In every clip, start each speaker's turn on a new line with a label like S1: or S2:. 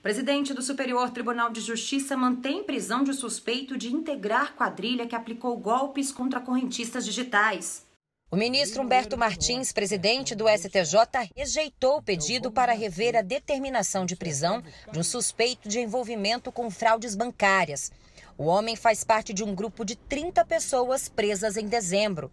S1: Presidente do Superior Tribunal de Justiça mantém prisão de suspeito de integrar quadrilha que aplicou golpes contra correntistas digitais. O ministro Humberto Martins, presidente do STJ, rejeitou o pedido para rever a determinação de prisão de um suspeito de envolvimento com fraudes bancárias. O homem faz parte de um grupo de 30 pessoas presas em dezembro.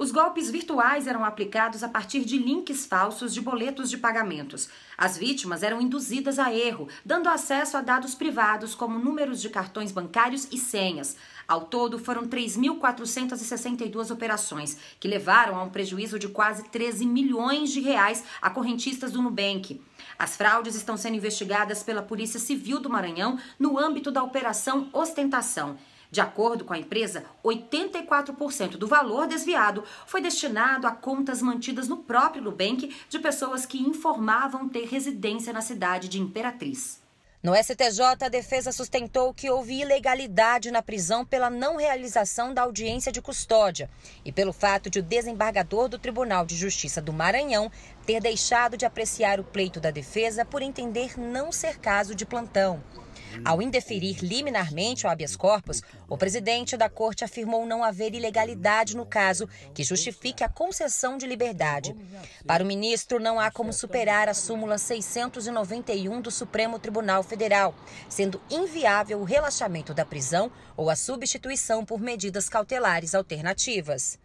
S1: Os golpes virtuais eram aplicados a partir de links falsos de boletos de pagamentos. As vítimas eram induzidas a erro, dando acesso a dados privados como números de cartões bancários e senhas. Ao todo, foram 3.462 operações, que levaram a um prejuízo de quase 13 milhões de reais a correntistas do Nubank. As fraudes estão sendo investigadas pela Polícia Civil do Maranhão no âmbito da Operação Ostentação. De acordo com a empresa, 84% do valor desviado foi destinado a contas mantidas no próprio Nubank de pessoas que informavam ter residência na cidade de Imperatriz. No STJ, a defesa sustentou que houve ilegalidade na prisão pela não realização da audiência de custódia e pelo fato de o desembargador do Tribunal de Justiça do Maranhão ter deixado de apreciar o pleito da defesa por entender não ser caso de plantão. Ao indeferir liminarmente o habeas corpus, o presidente da corte afirmou não haver ilegalidade no caso que justifique a concessão de liberdade. Para o ministro, não há como superar a súmula 691 do Supremo Tribunal Federal, sendo inviável o relaxamento da prisão ou a substituição por medidas cautelares alternativas.